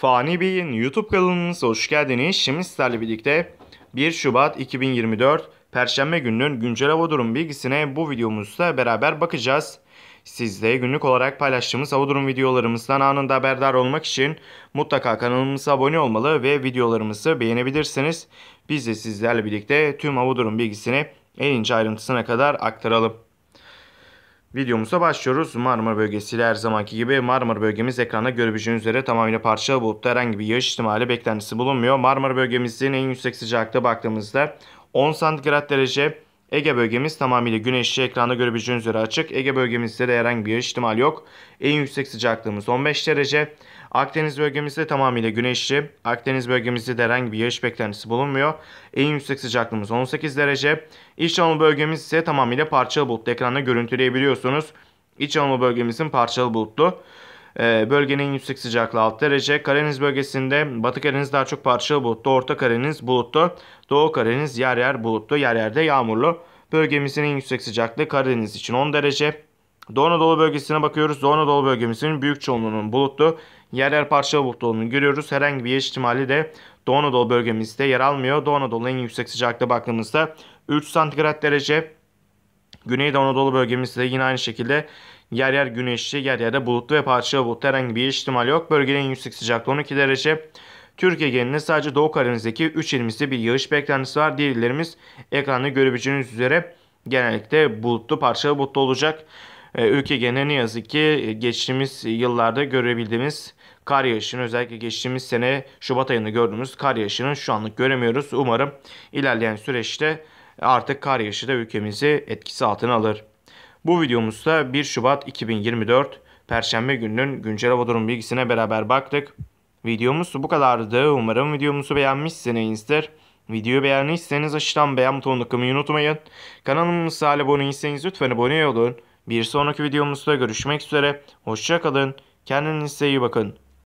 Fani Bey'in YouTube kanalınıza hoş geldiniz. Şimdi sizlerle birlikte 1 Şubat 2024 Perşembe gününün güncel hava durum bilgisine bu videomuzda beraber bakacağız. Sizde günlük olarak paylaştığımız hava durum videolarımızdan anında haberdar olmak için mutlaka kanalımıza abone olmalı ve videolarımızı beğenebilirsiniz. Biz de sizlerle birlikte tüm hava durum bilgisini en ince ayrıntısına kadar aktaralım. Videomuza başlıyoruz. Marmara bölgesiyle her zamanki gibi Marmara bölgemiz ekranda görebileceğiniz üzere tamamıyla parçalı bulutta herhangi bir yağış ihtimali beklentisi bulunmuyor. Marmara bölgemizin en yüksek sıcaklığı baktığımızda 10 santigrat derece Ege bölgemiz tamamıyla güneşli ekranda görebileceğiniz üzere açık. Ege bölgemizde de herhangi bir ihtimal yok. En yüksek sıcaklığımız 15 derece. Akdeniz bölgemizde tamamıyla güneşli. Akdeniz bölgemizde de herhangi bir yağış beklentisi bulunmuyor. En yüksek sıcaklığımız 18 derece. İç Anadolu bölgemiz ise tamamıyla parçalı bulutlu ekranda görüntüleyebiliyorsunuz. İç Anadolu bölgemizin parçalı bulutlu. Ee, bölgenin en yüksek sıcaklığı 6 derece. Karadeniz bölgesinde Batı Karadeniz daha çok parçalı bulutlu. Orta Karadeniz bulutlu. Doğu Karadeniz yer yer bulutlu. Yer yerde yağmurlu. Bölgemizin en yüksek sıcaklığı Karadeniz için 10 derece. Doğu Anadolu bölgesine bakıyoruz. Doğu Anadolu bölgemizin büyük çoğunluğunun bulutlu. Yer yer parçalı bulutlu olduğunu görüyoruz. Herhangi bir ihtimali de Doğu Anadolu bölgemizde yer almıyor. Doğu Anadolu en yüksek sıcaklığa baktığımızda 3 santigrat derece. Güneydoğu Anadolu bölgemizde yine aynı şekilde Yer yer güneşli, yer yer de bulutlu ve parçalı bulutlu herhangi bir ihtimal yok. Bölgenin yüksek sıcaklığı 12 derece. Türkiye genelinde sadece Doğu Karadeniz'deki 3 ilimizde bir yağış beklentisi var. Diğer illerimiz ekranda görebileceğiniz üzere genellikle bulutlu, parçalı bulutlu olacak. Ee, ülke genelinde ne yazık ki e, geçtiğimiz yıllarda görebildiğimiz kar yağışını özellikle geçtiğimiz sene Şubat ayında gördüğümüz kar yağışını şu anlık göremiyoruz. Umarım ilerleyen süreçte artık kar yağışı da ülkemizi etkisi altına alır. Bu videomuzda 1 Şubat 2024 Perşembe gününün güncel hava durum bilgisine beraber baktık. Videomuz bu kadardı. Umarım videomuzu beğenmişsinizdir. Videoyu beğendiyseniz aşağıdan beğen butonunu tıklamayı unutmayın. Kanalımıza abone değilseniz lütfen abone olun. Bir sonraki videomuzda görüşmek üzere. Hoşçakalın. Kendinize iyi bakın.